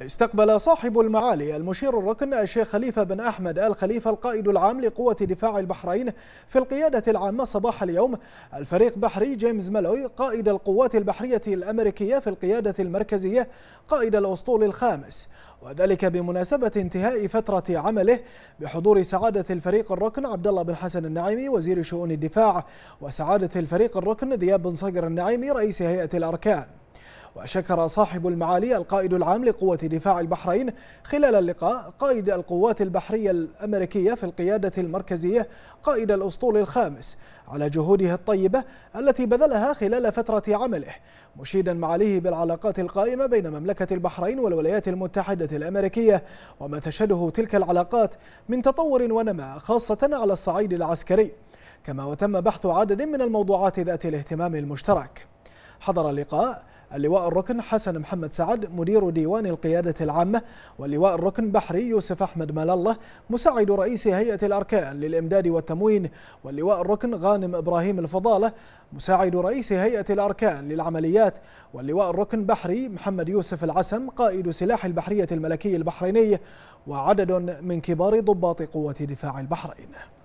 استقبل صاحب المعالي المشير الركن الشيخ خليفة بن أحمد آل خليفة القائد العام لقوة دفاع البحرين في القيادة العامة صباح اليوم الفريق بحري جيمس مالوي قائد القوات البحرية الأمريكية في القيادة المركزية قائد الأسطول الخامس وذلك بمناسبة انتهاء فترة عمله بحضور سعادة الفريق الركن عبد الله بن حسن النعيمي وزير شؤون الدفاع وسعادة الفريق الركن ذياب بن صقر النعيمي رئيس هيئة الأركان وشكر صاحب المعالي القائد العام لقوة دفاع البحرين خلال اللقاء قائد القوات البحرية الأمريكية في القيادة المركزية قائد الأسطول الخامس على جهوده الطيبة التي بذلها خلال فترة عمله مشيدا معاليه بالعلاقات القائمة بين مملكة البحرين والولايات المتحدة الأمريكية وما تشهده تلك العلاقات من تطور ونماء خاصة على الصعيد العسكري كما وتم بحث عدد من الموضوعات ذات الاهتمام المشترك حضر اللقاء اللواء الركن حسن محمد سعد مدير ديوان القيادة العامة واللواء الركن بحري يوسف أحمد مال الله مساعد رئيس هيئة الأركان للإمداد والتموين واللواء الركن غانم إبراهيم الفضالة مساعد رئيس هيئة الأركان للعمليات واللواء الركن بحري محمد يوسف العسم قائد سلاح البحرية الملكي البحريني وعدد من كبار ضباط قوة دفاع البحرين